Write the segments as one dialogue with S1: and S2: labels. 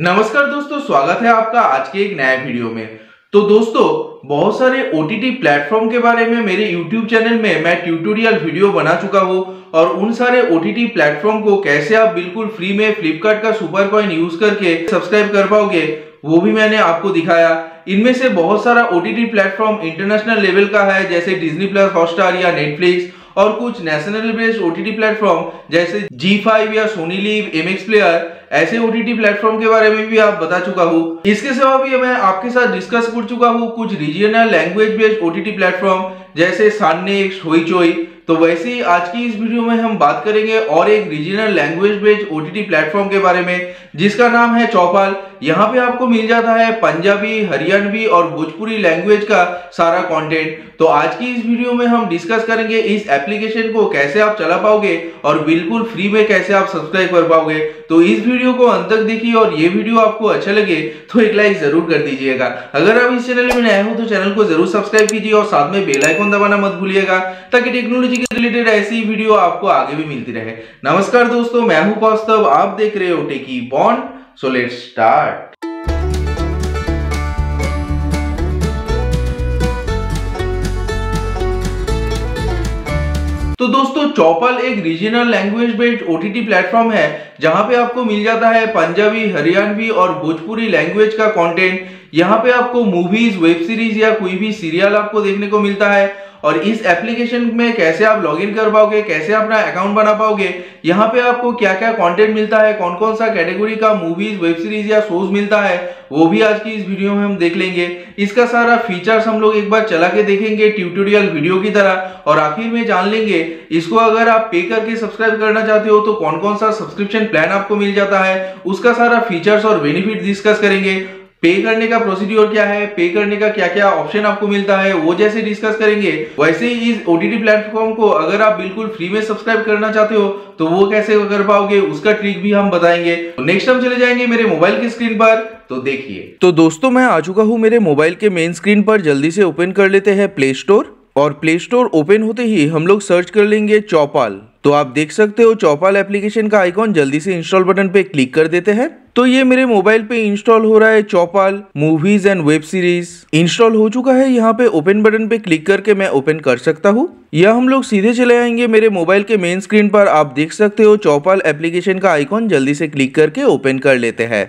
S1: नमस्कार दोस्तों स्वागत है आपका आज के एक नया वीडियो में तो दोस्तों बहुत सारे ओ टी प्लेटफॉर्म के बारे में मेरे YouTube चैनल में मैं ट्यूटोरियल वीडियो बना चुका हूँ और उन सारे ओ टी प्लेटफॉर्म को कैसे आप बिल्कुल फ्री में फ्लिपकार्ट का सुपर कॉइन यूज करके सब्सक्राइब कर पाओगे वो भी मैंने आपको दिखाया इनमें से बहुत सारा O T platform international level का है जैसे डिजनी प्लस हॉटस्टार या नेटफ्लिक्स और कुछ national based O T platform जैसे जी फाइव या Sony Liv M X player ऐसे ओटीटी प्लेटफॉर्म के बारे में भी आप बता चुका हूँ इसके सिवा भी मैं आपके साथ डिस्कस कर चुका हूँ कुछ regional language based OTT platform जैसे सान्ने होईचोई तो वैसे ही आज की इस वीडियो में हम बात करेंगे और एक regional language based OTT platform के बारे में जिसका नाम है चौपाल यहाँ पे आपको मिल जाता है पंजाबी हरियाणवी और भोजपुरी लैंग्वेज का सारा कंटेंट तो आज की इस वीडियो में हम डिस्कस करेंगे इस एप्लीकेशन को कैसे आप चला पाओगे और बिल्कुल फ्री में कैसे आप सब्सक्राइब कर पाओगे तो इस वीडियो वीडियो को अंत तक देखिए और ये वीडियो आपको अच्छा लगे तो एक लाइक जरूर कर दीजिएगा अगर आप इस चैनल में नए हो तो चैनल को जरूर सब्सक्राइब कीजिए और साथ में बेल आइकन दबाना मत भूलिएगा ताकि टेक्नोलॉजी के रिलेटेड ऐसी वीडियो आपको आगे भी मिलती रहे नमस्कार दोस्तों मैं हूं कौस्तव आप देख रहे हो Techie Bond so let start तो दोस्तों चौपल एक regional language based OTT platform है जहां पे आपको मिल जाता है पंजाबी हरियाणवी और भोजपुरी लैंग्वेज का कंटेंट यहां पे आपको मूवीज वेब सीरीज या कोई भी सीरियल आपको देखने को मिलता है और इस एप्लीकेशन में कैसे आप लॉग कर पाओगे कैसे अपना अकाउंट बना पाओगे यहाँ पे आपको क्या क्या कॉन्टेंट मिलता है कौन कौन सा कैटेगरी का मूवीज वेब सीरीज या शोज मिलता है वो भी आज की इस वीडियो में हम देख लेंगे इसका सारा फीचर्स हम लोग एक बार चला के देखेंगे ट्यूटोरियल वीडियो की तरह और आखिर में जान लेंगे इसको अगर आप पे करके सब्सक्राइब करना चाहते हो तो कौन कौन सा सब्सक्रिप्शन प्लान आपको मिल जाता है उसका सारा फीचर्स और बेनिफिट डिस्कस करेंगे पे करने का प्रोसीड्योर क्या है पे करने का क्या क्या ऑप्शन आपको मिलता है वो जैसे डिस्कस करेंगे वैसे ही इस ओटीटी प्लेटफॉर्म को अगर आप बिल्कुल फ्री में सब्सक्राइब करना चाहते हो तो वो कैसे कर पाओगे उसका ट्रिक भी हम बताएंगे नेक्स्ट तो हम चले जाएंगे मेरे मोबाइल की स्क्रीन पर तो देखिए तो दोस्तों मैं आ चुका हूँ मेरे मोबाइल के मेन स्क्रीन पर जल्दी से ओपन कर लेते हैं प्ले स्टोर और प्ले स्टोर ओपन होते ही हम लोग सर्च कर लेंगे चौपाल तो आप देख सकते हो चौपाल एप्लीकेशन का आइकॉन जल्दी से इंस्टॉल बटन पे क्लिक कर देते हैं तो ये मेरे मोबाइल पे इंस्टॉल हो रहा है Chaupal movies and web series install हो चुका है यहाँ पे ओपन बटन पे क्लिक करके मैं ओपन कर सकता हूँ या हम लोग सीधे चले आएंगे मेरे मोबाइल के मेन स्क्रीन पर आप देख सकते हो चौपाल एप्लीकेशन का आइकॉन जल्दी से क्लिक करके ओपन कर लेते हैं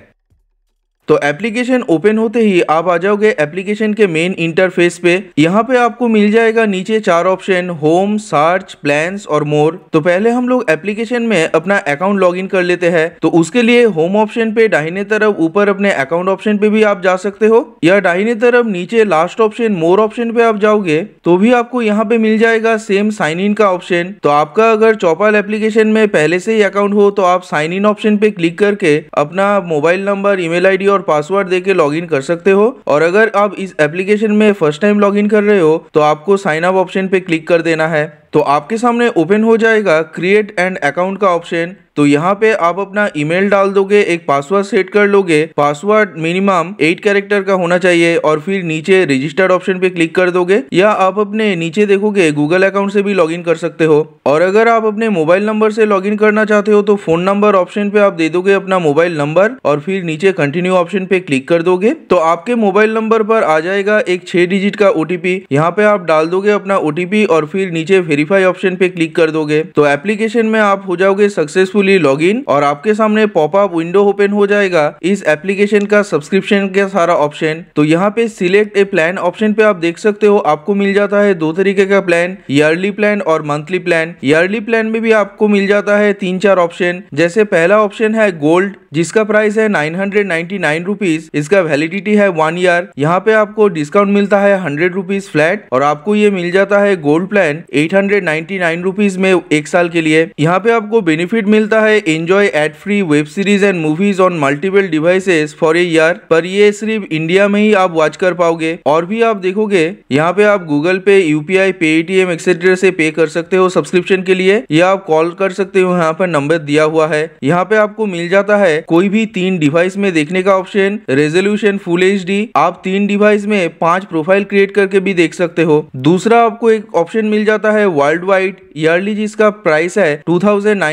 S1: तो एप्लीकेशन ओपन होते ही आप आ जाओगे एप्लीकेशन के मेन इंटरफेस पे यहाँ पे आपको मिल जाएगा नीचे चार ऑप्शन होम सर्च प्लान्स और मोर तो पहले हम लोग एप्लीकेशन में अपना अकाउंट लॉगिन कर लेते हैं तो उसके लिए होम ऑप्शन पे डाहिने तरफ ऊपर अपने अकाउंट ऑप्शन पे भी आप जा सकते हो या डाहिने तरफ नीचे लास्ट ऑप्शन मोर ऑप्शन पे आप जाओगे तो भी आपको यहाँ पे मिल जाएगा सेम साइन इन का ऑप्शन तो आपका अगर चौपाल एप्लीकेशन में पहले से ही अकाउंट हो तो आप साइन इन ऑप्शन पे क्लिक करके अपना मोबाइल नंबर ईमेल आईडी और पासवर्ड देके लॉगिन कर सकते हो और अगर आप इस एप्लीकेशन में फर्स्ट टाइम लॉगिन कर रहे हो तो आपको साइन अप ऑप्शन पे क्लिक कर देना है तो आपके सामने ओपन हो जाएगा क्रिएट एंड अकाउंट का ऑप्शन तो यहाँ पे आप अपना ईमेल डाल दोगे एक पासवर्ड सेट कर लोगे पासवर्ड मिनिमम एट कैरेक्टर का होना चाहिए और फिर नीचे रजिस्टर्ड ऑप्शन पे क्लिक कर दोगे या आप अपने नीचे देखोगे गूगल अकाउंट से भी लॉगिन कर सकते हो और अगर आप अपने मोबाइल नंबर से लॉगिन करना चाहते हो तो फोन नंबर ऑप्शन पे आप दे दोगे अपना मोबाइल नंबर और फिर नीचे कंटिन्यू ऑप्शन पे क्लिक कर दोगे तो आपके मोबाइल नंबर पर आ जाएगा एक छह डिजिट का ओटीपी यहाँ पे आप डाल दोगे अपना ओटीपी और फिर नीचे फेरी वेरीफाई ऑप्शन पे क्लिक कर दोगे तो एप्लीकेशन में आप हो जाओगे सक्सेसफुली लॉग और आपके सामने पॉपअप विंडो ओपन हो जाएगा इस एप्लीकेशन का सब्सक्रिप्शन का सारा ऑप्शन तो यहाँ पे सिलेक्ट ए प्लान ऑप्शन पे आप देख सकते हो आपको मिल जाता है दो तरीके का प्लान ईयरली प्लान और मंथली प्लान ईयरली प्लान में भी आपको मिल जाता है तीन चार ऑप्शन जैसे पहला ऑप्शन है गोल्ड जिसका प्राइस है nine hundred ninety nine rupees इसका वैलिडिटी है वन ईयर यहाँ पे आपको डिस्काउंट मिलता है हंड्रेड रुपीज फ्लैट और आपको ये मिल जाता है gold plan eight hundred ninety nine rupees में एक साल के लिए यहाँ पे आपको बेनिफिट मिलता है enjoy ad free web series and movies on multiple devices for a year पर ये सिर्फ इंडिया में ही आप वॉच कर पाओगे और भी आप देखोगे यहाँ पे आप गूगल पे यूपीआई पेटीएम एक्सेट्रा से पे कर सकते हो सब्सक्रिप्शन के लिए या आप कॉल कर सकते हो यहाँ पर नंबर दिया हुआ है यहाँ पे आपको मिल जाता है कोई भी तीन डिवाइस में देखने का ऑप्शन रेजोल्यूशन फुल एच आप तीन डिवाइस में पांच प्रोफाइल क्रिएट करके भी देख सकते हो दूसरा आपको एक ऑप्शन मिल जाता है वर्ल्ड वाइड ईयरली जिसका प्राइस है टू थाउजेंड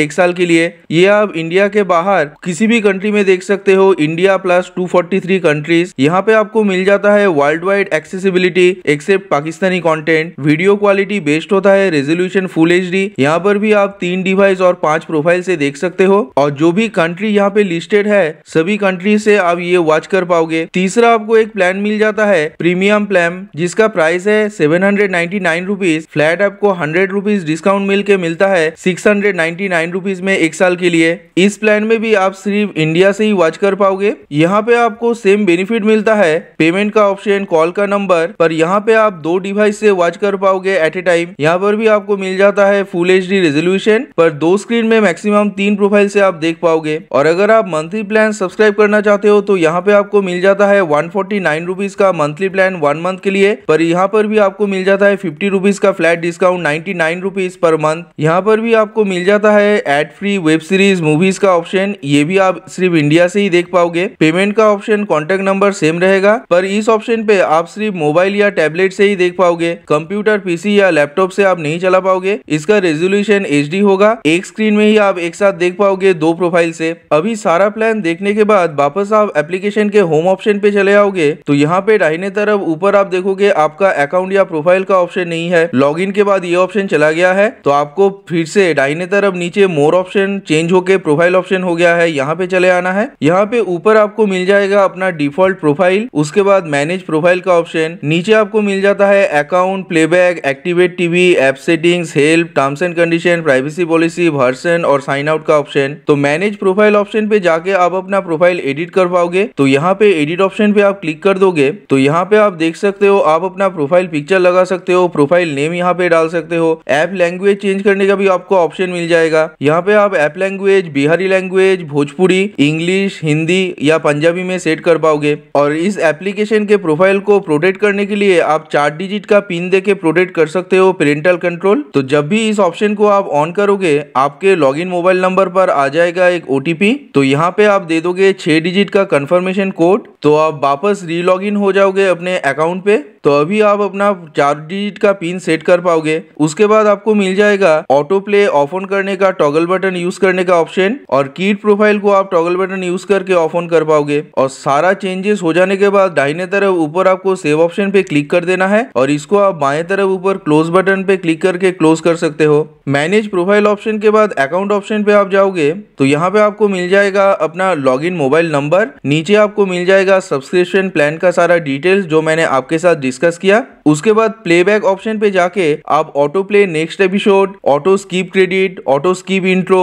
S1: एक साल के लिए ये आप इंडिया के बाहर किसी भी कंट्री में देख सकते हो इंडिया प्लस टू कंट्रीज यहाँ पे आपको मिल जाता है world wide accessibility except Pakistani content video quality best होता है रेजोल्यूशन फुल एच यहाँ पर भी आप तीन डिवाइस और पांच प्रोफाइल से देख सकते हो और और जो भी कंट्री यहाँ पे लिस्टेड है सभी कंट्री से आप ये वॉच कर पाओगे तीसरा आपको एक प्लान मिल जाता है प्रीमियम प्लान जिसका प्राइस है seven hundred ninety nine rupees flat आपको हंड्रेड रुपीज डिस्काउंट मिल के मिलता है six hundred ninety nine rupees में एक साल के लिए इस प्लान में भी आप सिर्फ इंडिया से ही वॉच कर पाओगे यहाँ पे आपको सेम बेनिफिट मिलता है पेमेंट का ऑप्शन कॉल का नंबर पर यहाँ पे आप दो डिवाइस से वॉच कर पाओगे एट ए टाइम यहाँ पर भी आपको मिल जाता है फुल एच रेजोल्यूशन पर दो स्क्रीन में मैक्सिमम तीन प्रोफाइल से आप आप देख पाओगे और अगर आप मंथली प्लान सब्सक्राइब करना चाहते हो तो यहाँ पे आपको मिल जाता है वन फोर्टी का मंथली प्लान वन मंथ के लिए पर यहाँ पर भी आपको मिल जाता है फिफ्टी रुपीज का flat discount ninety nine rupees per month यहाँ पर भी आपको मिल जाता है ad free web series movies का ऑप्शन ये भी आप सिर्फ इंडिया से ही देख पाओगे पेमेंट का ऑप्शन कॉन्टेक्ट नंबर सेम रहेगा पर इस ऑप्शन पे आप सिर्फ मोबाइल या टैबलेट से ही देख पाओगे कंप्यूटर पीसी या लैपटॉप से आप नहीं चला पाओगे इसका रेजोल्यूशन एच होगा एक स्क्रीन में ही आप एक साथ देख पाओगे दो दो प्रोफाइल से अभी सारा प्लान देखने के बाद वापस आप एप्लीकेशन के होम ऑप्शन पे चले आओगे तो यहाँ पे दाहिने तरफ ऊपर आप देखोगे आपका अकाउंट या प्रोफाइल का ऑप्शन नहीं है लॉग के बाद ये ऑप्शन चला गया है तो आपको फिर से डाइने तरफ नीचे मोर ऑप्शन चेंज होके प्रोफाइल ऑप्शन हो गया है यहाँ पे चले आना है यहाँ पे ऊपर आपको मिल जाएगा अपना डिफॉल्ट प्रोफाइल उसके बाद मैनेज प्रोफाइल का ऑप्शन नीचे आपको मिल जाता है account playback activate TV app settings help terms and condition privacy policy version और साइन आउट का ऑप्शन तो मैनेज प्रोफाइल ऑप्शन पे जाके आप अपना प्रोफाइल एडिट कर पाओगे तो यहाँ पे एडिट ऑप्शन पे आप क्लिक कर दोगे तो यहाँ पे आप देख सकते हो आप अपना प्रोफाइल पिक्चर लगा सकते हो प्रोफाइल नेम यहाँ पे डाल सकते हो ऐप लैंग्वेज चेंज करने का भी आपको ऑप्शन मिल जाएगा यहाँ पे आप app language Bihari language Bhojpuri English Hindi या पंजाबी में सेट कर पाओगे और इस एप्लीकेशन के प्रोफाइल को प्रोटेक्ट करने के लिए आप चार डिजिट का पिन के प्रोटेक्ट कर सकते हो पेरेंटल कंट्रोल तो जब भी इस ऑप्शन को आप ऑन करोगे आपके लॉग मोबाइल नंबर पर आ जाएगा एक ओ तो यहाँ पे आप दे दोगे छह डिजिट का कन्फर्मेशन कोड तो आप वापस री हो जाओगे अपने अकाउंट पे तो अभी आप अपना चार डिजिट का पिन सेट कर पाओगे उसके बाद आपको मिल जाएगा ऑटो प्ले ऑफ ऑन करने का टॉगल बटन यूज करने का ऑप्शन और कीट प्रोफाइल को आप टॉगल बटन यूज करके ऑफ ऑन कर पाओगे और सारा चेंजेस हो जाने के बाद दाहिने तरफ ऊपर आपको सेव ऑप्शन पे क्लिक कर देना है और इसको आप बाएं तरफ ऊपर क्लोज बटन पे क्लिक करके क्लोज कर सकते हो मैनेज प्रोफाइल ऑप्शन के बाद अकाउंट ऑप्शन पे आप जाओगे तो यहाँ पे आपको मिल जाएगा अपना लॉगिन मोबाइल नंबर नीचे आपको मिल जाएगा सब्सक्रिप्शन प्लान का सारा डिटेल्स जो मैंने आपके साथ डिस्कस किया उसके बाद प्लेबैक ऑप्शन पे जाके आप auto play next episode auto skip credit auto skip intro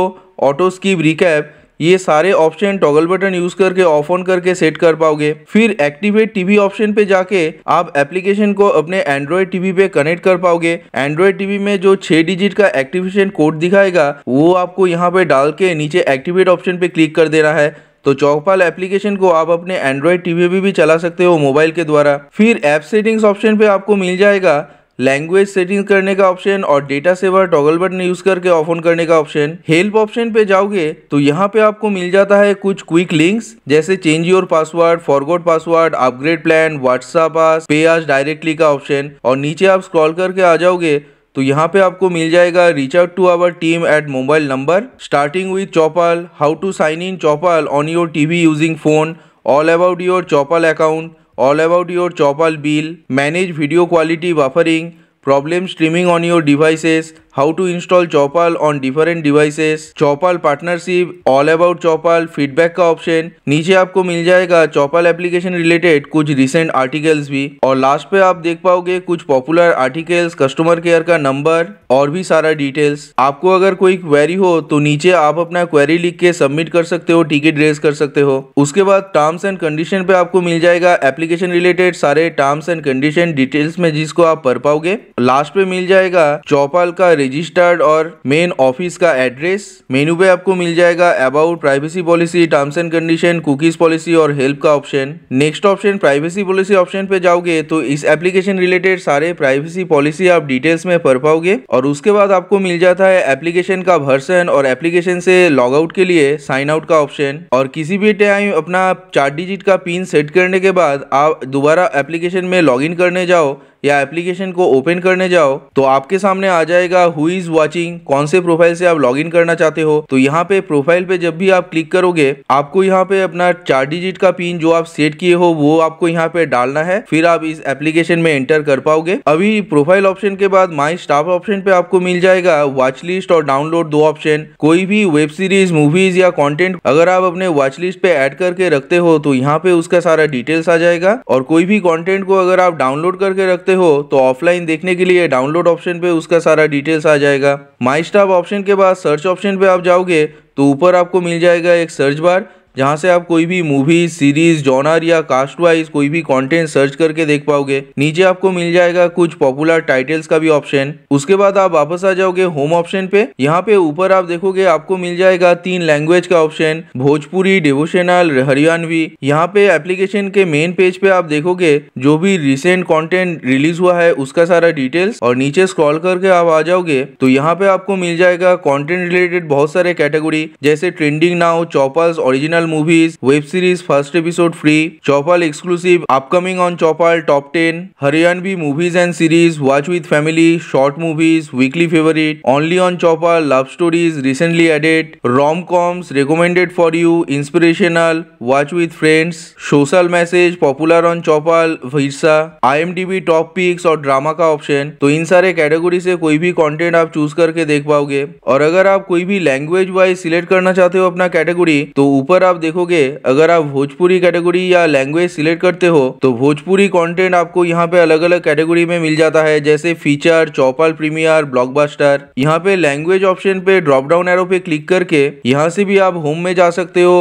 S1: auto skip recap ये सारे ऑप्शन टॉगल बटन यूज करके ऑफ ऑन करके सेट कर पाओगे फिर एक्टिवेट टीवी ऑप्शन पे जाके आप एप्लीकेशन को अपने एंड्रॉयड टीवी पे कनेक्ट कर पाओगे एंड्रॉयड टीवी में जो छह डिजिट का एक्टिवेशन कोड दिखाएगा वो आपको यहाँ पे डाल के नीचे एक्टिवेट ऑप्शन पे क्लिक कर देना है तो चौकपाल एप्लीकेशन को आप अपने एंड्रॉयड टीवी पे भी, चला सकते हो मोबाइल के द्वारा फिर एप सेटिंग्स ऑप्शन पे आपको मिल जाएगा लैंग्वेज सेटिंग करने का ऑप्शन और data saver toggle button use करके ऑफ ऑन करने का ऑप्शन हेल्प ऑप्शन पे जाओगे तो यहाँ पे आपको मिल जाता है कुछ क्विक लिंक्स जैसे change your password forgot password upgrade plan WhatsApp us पे आज डायरेक्टली का ऑप्शन और नीचे आप स्क्रॉल करके आ जाओगे तो यहाँ पे आपको मिल जाएगा reach out to our team at mobile number starting with Chaupal how to sign in Chaupal on your TV using phone all about your Chaupal account all about your Chopal bill, manage video quality buffering, problem streaming on your devices, how to install Chopal on different devices, Chopal partnership, all about Chopal, feedback का option नीचे आपको मिल जाएगा Chopal application related कुछ recent articles भी और last पे आप देख पाओगे कुछ पॉपुलर आर्टिकल्स कस्टमर केयर का नंबर और भी सारा डिटेल्स आपको अगर कोई क्वेरी हो तो नीचे आप अपना क्वेरी लिख के सबमिट कर सकते हो टिकट रेज कर सकते हो उसके बाद टर्म्स एंड कंडीशन पे आपको मिल जाएगा एप्लीकेशन रिलेटेड सारे टर्म्स एंड कंडीशन डिटेल्स में जिसको आप पढ़ पाओगे लास्ट पे मिल जाएगा चौपाल का रजिस्टर्ड और मेन ऑफिस का एड्रेस मेन्यू पे आपको मिल जाएगा about privacy policy terms and condition cookies policy और हेल्प का option next option privacy policy option पे जाओगे तो इस एप्लीकेशन रिलेटेड सारे प्राइवेसी पॉलिसी आप डिटेल्स में पढ़ पाओगे और उसके बाद आपको मिल जाता है एप्लीकेशन का भर्सन और एप्लीकेशन से लॉग आउट के लिए साइन आउट का ऑप्शन और किसी भी टाइम अपना चार डिजिट का पिन सेट करने के बाद आप दोबारा एप्लीकेशन में लॉग करने जाओ या एप्लीकेशन को ओपन करने जाओ तो आपके सामने आ जाएगा हु इज वॉचिंग कौन से प्रोफाइल से आप लॉग इन करना चाहते हो तो यहाँ पे प्रोफाइल पे जब भी आप क्लिक करोगे आपको यहाँ पे अपना चार डिजिट का पिन जो आप सेट किए हो वो आपको यहाँ पे डालना है फिर आप इस एप्लीकेशन में एंटर कर पाओगे अभी प्रोफाइल ऑप्शन के बाद माई स्टाफ ऑप्शन पे आपको मिल जाएगा वॉच लिस्ट और डाउनलोड दो ऑप्शन कोई भी वेब सीरीज मूवीज या कॉन्टेंट अगर आप अपने वॉच लिस्ट पे ऐड करके रखते हो तो यहाँ पे उसका सारा डिटेल्स आ जाएगा और कोई भी कॉन्टेंट को अगर आप डाउनलोड करके रखते चाहते हो तो ऑफलाइन देखने के लिए डाउनलोड ऑप्शन पे उसका सारा डिटेल्स आ जाएगा माई स्टाफ ऑप्शन के बाद सर्च ऑप्शन पे आप जाओगे तो ऊपर आपको मिल जाएगा एक सर्च बार जहाँ से आप कोई भी मूवी सीरीज जॉनर या कास्ट वाइज कोई भी कंटेंट सर्च करके देख पाओगे नीचे आपको मिल जाएगा कुछ पॉपुलर टाइटल्स का भी ऑप्शन उसके बाद आप वापस आ जाओगे होम ऑप्शन पे यहाँ पे ऊपर आप देखोगे आपको मिल जाएगा तीन लैंग्वेज का ऑप्शन भोजपुरी डिवोशनल हरियाणवी यहाँ पे एप्लीकेशन के मेन पेज पे आप देखोगे जो भी रिसेंट कॉन्टेंट रिलीज हुआ है उसका सारा डिटेल्स और नीचे स्क्रॉल करके आप आ जाओगे तो यहाँ पे आपको मिल जाएगा कॉन्टेंट रिलेटेड बहुत सारे कैटेगरी जैसे trending now Chaupal's original original movies, web series first episode free, Chopal exclusive, upcoming on Chopal top 10, Haryanvi movies and series, watch with family, short movies, weekly favorite, only on Chopal, love stories recently added, rom-coms recommended for you, inspirational, watch with friends, social message popular on Chopal, Virsa, IMDb top picks और drama का option तो इन सारे category से कोई भी content आप choose करके देख पाओगे और अगर आप कोई भी लैंग्वेज वाइज सिलेक्ट करना चाहते हो अपना कैटेगरी तो ऊपर आप आप देखोगे अगर आप भोजपुरी कैटेगरी या लैंग्वेज सिलेक्ट करते हो तो भोजपुरी कंटेंट आपको यहाँ पे अलग अलग कैटेगरी में मिल जाता है जैसे फीचर चौपाल प्रीमियर ब्लॉकबस्टर यहाँ पे लैंग्वेज ऑप्शन पे ड्रॉप डाउन एरो पे क्लिक करके यहाँ से भी आप होम में जा सकते हो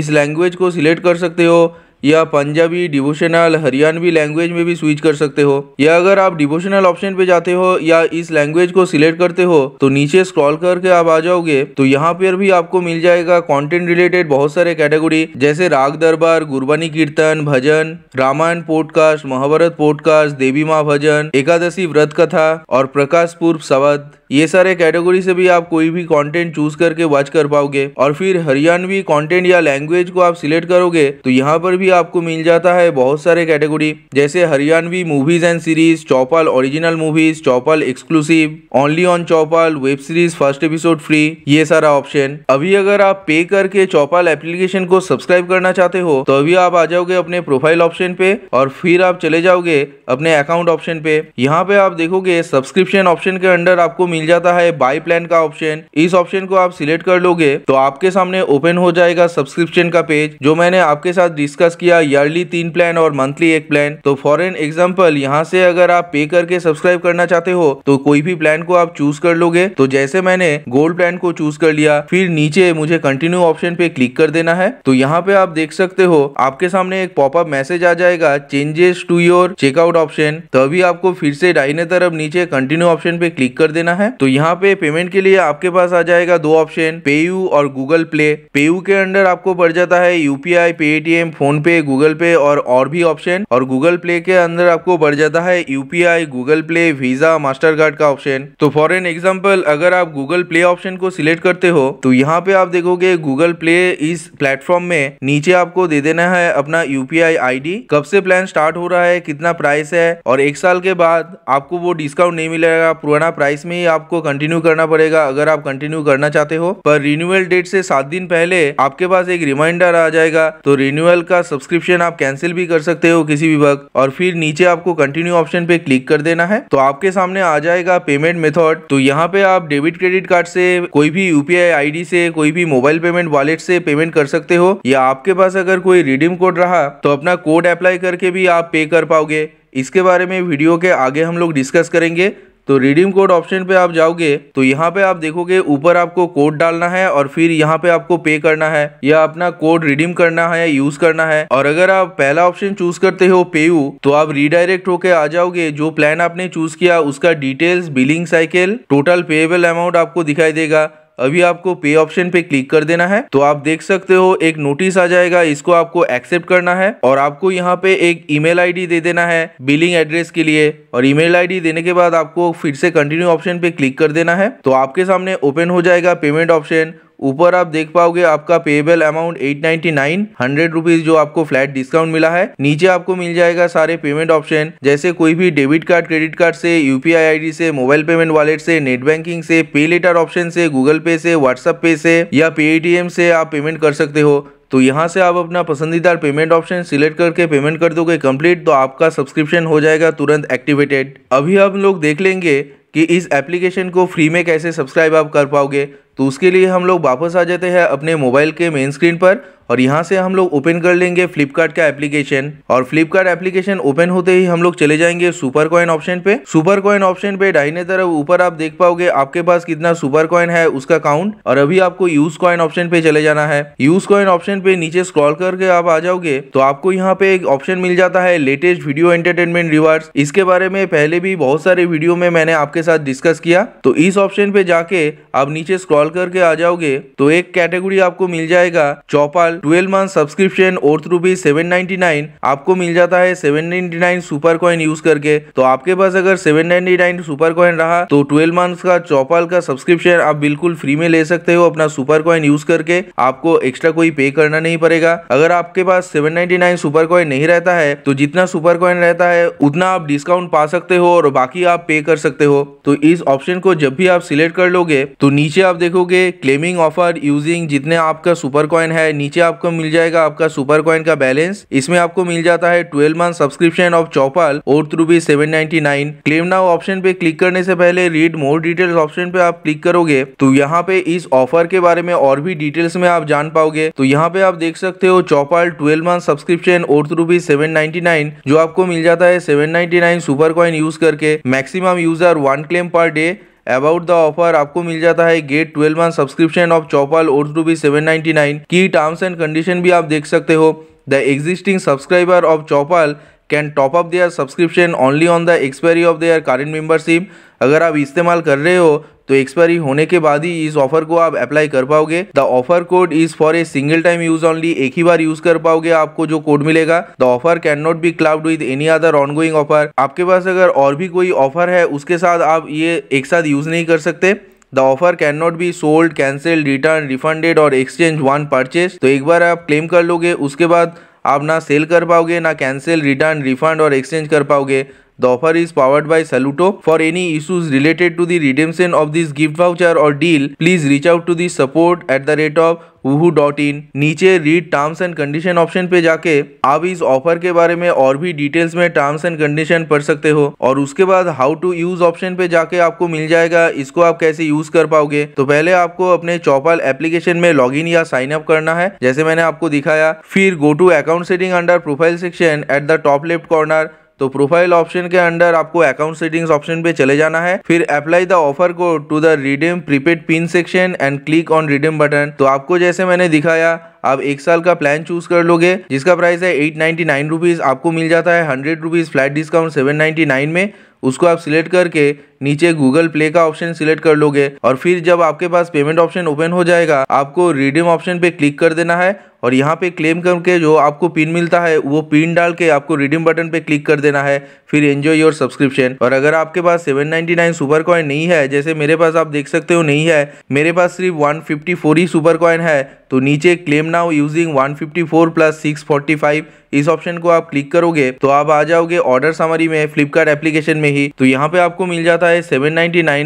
S1: इस लैंग्वेज को सिलेक्ट कर सकते हो या पंजाबी डिवोशनल हरियाणवी लैंग्वेज में भी स्विच कर सकते हो या अगर आप डिवोशनल ऑप्शन पे जाते हो या इस लैंग्वेज को सिलेक्ट करते हो तो नीचे स्क्रॉल करके आप आ जाओगे तो यहाँ पर भी आपको मिल जाएगा कॉन्टेंट रिलेटेड बहुत सारे कैटेगरी जैसे राग दरबार गुरबानी कीर्तन भजन रामायण पॉडकास्ट महाभारत पॉडकास्ट देवी माँ भजन एकादशी व्रत कथा और प्रकाश पूर्व सवद ये सारे कैटेगरी से भी आप कोई भी कंटेंट चूज करके वॉच कर पाओगे और फिर हरियाणवी कंटेंट या लैंग्वेज को आप सिलेक्ट करोगे तो यहाँ पर भी आपको मिल जाता है बहुत सारे कैटेगरी जैसे Haryanvi movies and series Chaupal original movies Chaupal exclusive only on Chaupal web series first episode free ये सारा ऑप्शन अभी अगर आप पे करके चौपाल एप्लीकेशन को सब्सक्राइब करना चाहते हो तो अभी आप आ जाओगे अपने प्रोफाइल ऑप्शन पे और फिर आप चले जाओगे अपने अकाउंट ऑप्शन पे यहाँ पे आप देखोगे सब्सक्रिप्शन ऑप्शन के अंडर आपको मिल जाता है बाय प्लान का ऑप्शन इस ऑप्शन को आप सिलेक्ट कर लोगे तो आपके सामने ओपन हो जाएगा सब्सक्रिप्शन का पेज जो मैंने आपके साथ डिस्कस किया ईयरली तीन प्लान और मंथली एक प्लान तो फॉर एन एग्जाम्पल यहाँ से अगर आप पे करके सब्सक्राइब करना चाहते हो तो कोई भी प्लान को आप चूज कर लोगे तो जैसे मैंने गोल्ड प्लान को चूज कर लिया फिर नीचे मुझे कंटिन्यू ऑप्शन पे क्लिक कर देना है तो यहाँ पे आप देख सकते हो आपके सामने एक पॉपअप मैसेज आ जाएगा changes to your checkout option तभी आपको फिर से डाइने तरफ नीचे कंटिन्यू ऑप्शन पे क्लिक कर देना है तो यहाँ पे पेमेंट के लिए आपके पास आ जाएगा दो ऑप्शन पेयू और गूगल प्ले पेयू के अंडर आपको पड़ जाता है यूपीआई पेटीएम फोन पे पे गूगल पे और और भी ऑप्शन और गूगल प्ले के अंदर आपको बढ़ जाता है UPI Google Play Visa Mastercard का ऑप्शन तो फॉर एन एग्जाम्पल अगर आप गूगल प्ले ऑप्शन को सिलेक्ट करते हो तो यहाँ पे आप देखोगे गूगल प्ले इस प्लेटफॉर्म में नीचे आपको दे देना है अपना यूपीआई आई कब से प्लान स्टार्ट हो रहा है कितना प्राइस है और एक साल के बाद आपको वो डिस्काउंट नहीं मिलेगा पुराना प्राइस में ही आपको कंटिन्यू करना पड़ेगा अगर आप कंटिन्यू करना चाहते हो पर रिन्यूअल डेट से सात दिन पहले आपके पास एक रिमाइंडर आ जाएगा तो रिन्यूअल का सब सब्सक्रिप्शन आप कैंसिल भी कर सकते हो किसी भी वक्त और फिर नीचे आपको कंटिन्यू ऑप्शन पे क्लिक कर देना है तो आपके सामने आ जाएगा पेमेंट मेथड तो यहाँ पे आप डेबिट क्रेडिट कार्ड से कोई भी यूपीआई आईडी से कोई भी मोबाइल पेमेंट वॉलेट से पेमेंट कर सकते हो या आपके पास अगर कोई रिडीम कोड रहा तो अपना कोड अप्लाई करके भी आप पे कर पाओगे इसके बारे में वीडियो के आगे हम लोग डिस्कस करेंगे तो रिडीम कोड ऑप्शन पे आप जाओगे तो यहाँ पे आप देखोगे ऊपर आपको कोड डालना है और फिर यहाँ पे आपको पे करना है या अपना कोड रिडीम करना है यूज करना है और अगर आप पहला ऑप्शन चूज करते हो पेयू तो आप रिडायरेक्ट होकर आ जाओगे जो प्लान आपने चूज किया उसका details billing cycle total payable amount आपको दिखाई देगा अभी आपको पे ऑप्शन पे क्लिक कर देना है तो आप देख सकते हो एक नोटिस आ जाएगा इसको आपको एक्सेप्ट करना है और आपको यहाँ पे एक ईमेल आईडी दे देना है बिलिंग एड्रेस के लिए और ईमेल आईडी देने के बाद आपको फिर से कंटिन्यू ऑप्शन पे क्लिक कर देना है तो आपके सामने ओपन हो जाएगा पेमेंट ऑप्शन ऊपर आप देख पाओगे आपका payable amount at ninety nine hundred rupees जो आपको फ्लैट डिस्काउंट मिला है नीचे आपको मिल जाएगा सारे पेमेंट ऑप्शन जैसे कोई भी डेबिट कार्ड क्रेडिट कार्ड से यूपीआई आईडी से मोबाइल पेमेंट वॉलेट से नेट बैंकिंग से पे लेटर ऑप्शन से गूगल पे से व्हाट्सअप पे से या पेटीएम से आप पेमेंट कर सकते हो तो यहाँ से आप अपना पसंदीदा पेमेंट ऑप्शन सिलेक्ट करके पेमेंट कर दोगे कम्प्लीट तो आपका सब्सक्रिप्शन हो जाएगा तुरंत एक्टिवेटेड अभी हम लोग देख लेंगे कि इस एप्लीकेशन को फ्री में कैसे सब्सक्राइब आप कर पाओगे तो उसके लिए हम लोग वापस आ जाते हैं अपने मोबाइल के मेन स्क्रीन पर और यहाँ से हम लोग ओपन कर लेंगे फ्लिपकार्ट का एप्लीकेशन और फ्लिपकार्ट एप्लीकेशन ओपन होते ही हम लोग चले जाएंगे सुपर कॉइन ऑप्शन पे सुपर कॉइन ऑप्शन पे डाइने तरफ ऊपर आप देख पाओगे आपके पास कितना सुपर कॉइन है उसका काउंट और अभी आपको यूज कॉइन ऑप्शन पे चले जाना है यूज कॉइन ऑप्शन पे नीचे स्क्रॉल करके आप आ जाओगे तो आपको यहाँ पे एक ऑप्शन मिल जाता है लेटेस्ट वीडियो एंटरटेनमेंट रिवार्ड इसके बारे में पहले भी बहुत सारे वीडियो में मैंने आपके साथ डिस्कस किया तो इस ऑप्शन पे जाके आप नीचे स्क्रॉल करके आ जाओगे तो एक कैटेगरी आपको मिल जाएगा चौपाल ट्वेल्व मंथ सब्सक्रिप्शन और थ्रू भी सेवन नाइन आपको मिल जाता है seven nine super coin use करके तो आपके पास अगर सेवन नाइन सुपर कॉइन रहा तो ट्वेल्व मंथ का चौपाल का सब्सक्रिप्शन आप बिल्कुल फ्री में ले सकते हो अपना सुपर कॉइन यूज करके आपको एक्स्ट्रा कोई पे करना नहीं पड़ेगा अगर आपके पास सेवन नाइन सुपर कॉइन नहीं रहता है तो जितना सुपर कॉइन रहता है उतना आप डिस्काउंट पा सकते हो और बाकी आप पे कर सकते हो तो इस ऑप्शन को जब भी आप सिलेक्ट कर लोगे तो नीचे आप देखोगे क्लेमिंग ऑफर यूजिंग जितने आपका सुपर कॉइन है नीचे आप आपको मिल जाएगा आपका सुपर कॉइन का बैलेंस इसमें आपको मिल जाता है twelve month subscription of Chaupal और through B seven ninety nine claim now option पे क्लिक करने से पहले रीड मोर डिटेल्स ऑप्शन पे आप क्लिक करोगे तो यहाँ पे इस ऑफर के बारे में और भी डिटेल्स में आप जान पाओगे तो यहाँ पे आप देख सकते हो चौपाल ट्वेल्व मंथ सब्सक्रिप्शन और through B seven ninety nine जो आपको मिल जाता है seven ninety nine super coin use करके maximum user one claim per day about the offer आपको मिल जाता है get twelve month subscription of Chaupal और बी सेवन नाइन्टी नाइन की टर्म्स एंड कंडीशन भी आप देख सकते हो the existing subscriber of Chaupal can top up their subscription only on the expiry of their current membership अगर आप इस्तेमाल कर रहे हो तो एक्सपायरी होने के बाद ही इस ऑफर को आप अप्लाई कर पाओगे the offer code is for a single time use only एक ही बार यूज कर पाओगे आपको जो कोड मिलेगा the offer can not be clubbed with any other going offer आपके पास अगर और भी कोई ऑफर है उसके साथ आप ये एक साथ यूज नहीं कर सकते the offer can not be sold cancel return refunded और एक्सचेंज वन परचेज तो एक बार आप क्लेम कर लोगे उसके बाद आप ना सेल कर पाओगे ना कैंसिल रिटर्न रिफंड और एक्सचेंज कर पाओगे The offer is powered by Saluto. For any issues related to the redemption of this gift voucher or deal, please reach out to the support at the rate of वहू dot in नीचे read terms and condition option पे जाके आप इस offer के बारे में और भी डिटेल्स में टर्म्स एंड कंडीशन पढ़ सकते हो और उसके बाद हाउ टू यूज ऑप्शन पे जाके आपको मिल जाएगा इसको आप कैसे यूज कर पाओगे तो पहले आपको अपने चौपाल एप्लीकेशन में लॉग इन या साइन अप करना है जैसे मैंने आपको दिखाया फिर go to account setting under profile section at the top left corner तो प्रोफाइल ऑप्शन के अंडर आपको अकाउंट सेटिंग्स ऑप्शन पे चले जाना है फिर apply the offer code to the redeem prepaid pin section and click on redeem button तो आपको जैसे मैंने दिखाया आप एक साल का प्लान चूज कर लोगे जिसका प्राइस है एट नाइन्टी नाइन रुपीज़ आपको मिल जाता है hundred rupees flat discount seven ninety nine में उसको आप सिलेक्ट करके नीचे गूगल प्ले का ऑप्शन सिलेक्ट कर लोगे और फिर जब आपके पास पेमेंट ऑप्शन ओपन हो जाएगा आपको रिडीम ऑप्शन पे क्लिक कर देना है और यहाँ पे क्लेम करके जो आपको पिन मिलता है वो पिन डाल के आपको रिडीम बटन पे क्लिक कर देना है फिर एंजॉय योर सब्सक्रिप्शन और अगर आपके पास 799 सुपर कॉइन नहीं है जैसे मेरे पास आप देख सकते हो नहीं है मेरे पास सिर्फ 154 ही सुपर कॉइन है तो नीचे क्लेम नाउ यूजिंग 154 प्लस 645 इस ऑप्शन को आप क्लिक करोगे तो आप आ जाओगे ऑर्डर समरी में फ्लिपकार्ट एप्लीकेशन में ही तो यहाँ पे आपको मिल जाता है सेवन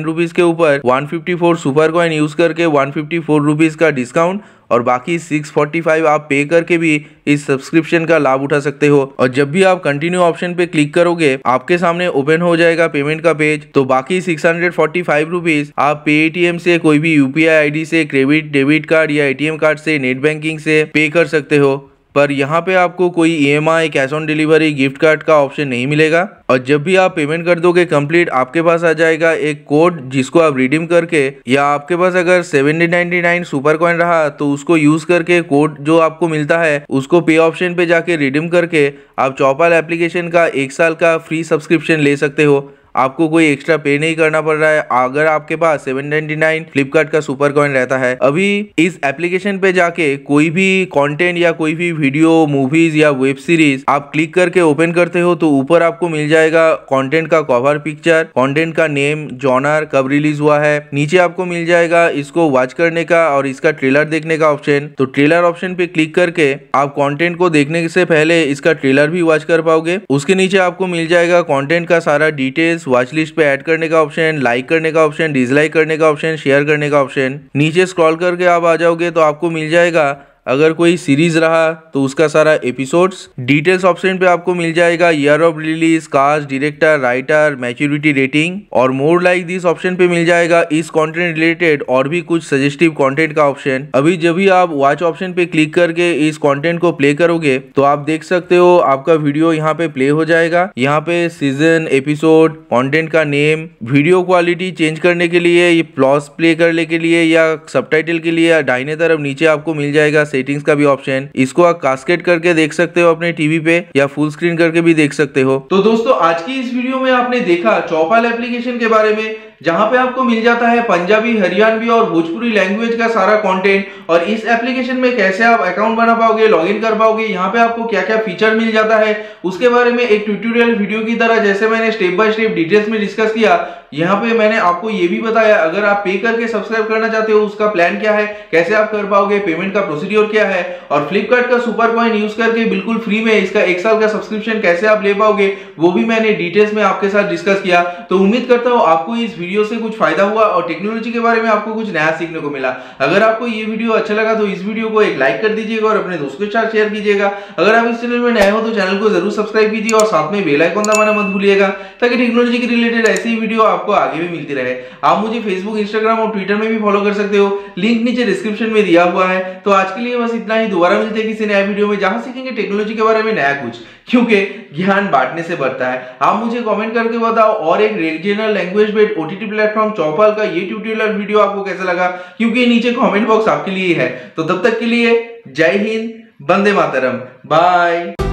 S1: रुपीज के ऊपर 154 सुपर कॉइन यूज करके 154 रुपीस का डिस्काउंट और बाकी 645 आप पे करके भी इस सब्सक्रिप्शन का लाभ उठा सकते हो और जब भी आप कंटिन्यू ऑप्शन पे क्लिक करोगे आपके सामने ओपन हो जाएगा पेमेंट का पेज तो बाकी सिक्स हंड्रेड आप पेटीएम से कोई भी यूपीआई आईडी से क्रेडिट डेबिट कार्ड या एटीएम कार्ड से नेट बैंकिंग से पे कर सकते हो पर यहाँ पे आपको कोई ई cash on delivery gift card का ऑप्शन नहीं मिलेगा और जब भी आप पेमेंट कर दोगे कंप्लीट आपके पास आ जाएगा एक कोड जिसको आप रिडीम करके या आपके पास अगर seventy ninety nine super coin रहा तो उसको यूज करके कोड जो आपको मिलता है उसको पे ऑप्शन पे जाके रिडीम करके आप चौपाल एप्लीकेशन का एक साल का फ्री सब्सक्रिप्शन ले सकते हो आपको कोई एक्स्ट्रा पे नहीं करना पड़ रहा है अगर आपके पास सेवन नाइनटी नाइन फ्लिपकार्ट का सुपर कॉइन रहता है अभी इस एप्लीकेशन पे जाके कोई भी कंटेंट या कोई भी वीडियो मूवीज या वेब सीरीज आप क्लिक करके ओपन करते हो तो ऊपर आपको मिल जाएगा कॉन्टेंट का कवर पिक्चर कॉन्टेंट का नेम जॉनर कब रिलीज हुआ है नीचे आपको मिल जाएगा इसको वॉच करने का और इसका ट्रेलर देखने का ऑप्शन तो ट्रेलर ऑप्शन पे क्लिक करके आप कंटेंट को देखने से पहले इसका ट्रेलर भी वॉच कर पाओगे उसके नीचे आपको मिल जाएगा कंटेंट का सारा डिटेल्स वॉच लिस्ट पे ऐड करने का ऑप्शन लाइक करने का ऑप्शन डिसलाइक करने का ऑप्शन शेयर करने का ऑप्शन नीचे स्क्रॉल करके आप आ जाओगे तो आपको मिल जाएगा अगर कोई सीरीज रहा तो उसका सारा एपिसोड्स डिटेल्स ऑप्शन पे आपको मिल जाएगा year of release cast director writer maturity rating और मोर लाइक दिस ऑप्शन पे मिल जाएगा इस कंटेंट रिलेटेड और भी कुछ सजेस्टिव कंटेंट का ऑप्शन अभी जब भी आप वॉच ऑप्शन पे क्लिक करके इस कंटेंट को प्ले करोगे तो आप देख सकते हो आपका वीडियो यहाँ पे प्ले हो जाएगा यहाँ पे सीजन एपिसोड कॉन्टेंट का नेम वीडियो क्वालिटी चेंज करने के लिए प्लॉस प्ले करने के लिए या सब के लिए डाइने तरफ नीचे आपको मिल जाएगा सेटिंग्स का भी ऑप्शन इसको आप कास्केट करके देख सकते हो अपने टीवी पे या फुल स्क्रीन करके भी देख सकते हो तो दोस्तों आज की इस वीडियो में आपने देखा चौपाल एप्लीकेशन के बारे में जहाँ पे आपको मिल जाता है पंजाबी हरियाणवी और भोजपुरी लैंग्वेज का सारा कॉन्टेंट और इस एप्लीकेशन में कैसे आप अकाउंट बना पाओगे लॉगिन कर पाओगे यहाँ पे आपको क्या क्या फीचर मिल जाता है उसके बारे में एक ट्यूटोरियल वीडियो की तरह जैसे मैंने स्टेप बाय स्टेप डिटेल्स में डिस्कस किया यहाँ पे मैंने आपको ये भी बताया अगर आप पे करके सब्सक्राइब करना चाहते हो उसका प्लान क्या है कैसे आप कर पाओगे पेमेंट का प्रोसीड्योर क्या है और फ्लिपकार्ट का सुपर पॉइंट यूज करके बिल्कुल फ्री में इसका एक साल का सब्सक्रिप्शन कैसे आप ले पाओगे वो भी मैंने डिटेल्स में आपके साथ डिस्कस किया तो उम्मीद करता हूँ आपको इस वीडियो से कुछ फायदा हुआ और टेक्नोलॉजी के बारे में आपको कुछ नया सीखने को मिला अगर आपको ये वीडियो अच्छा लगा तो इस वीडियो को एक लाइक कर दीजिएगा और अपने दोस्तों के साथ शेयर कीजिएगा अगर आप इस चैनल में नए हो तो चैनल को जरूर सब्सक्राइब कीजिए और साथ में बेल आइकन दबाना मत भूलिएगा ताकि टेक्नोलॉजी के रिलेटेड ऐसी वीडियो आपको आगे भी मिलती रहे आप मुझे फेसबुक इंस्टाग्राम और ट्विटर में भी फॉलो कर सकते हो लिंक नीचे डिस्क्रिप्शन में दिया हुआ है तो आज के लिए बस इतना ही दोबारा मिलते हैं किसी नए वीडियो में जहां सीखेंगे टेक्नोलॉजी के बारे में नया कुछ क्योंकि ज्ञान बांटने से बढ़ता है आप मुझे कमेंट करके बताओ और एक regional language based OTT platform Chaupal का ये ट्यूटोरियल वीडियो आपको कैसे लगा क्योंकि नीचे कमेंट बॉक्स आपके लिए है तो तब तक के लिए जय हिंद बंदे मातरम बाय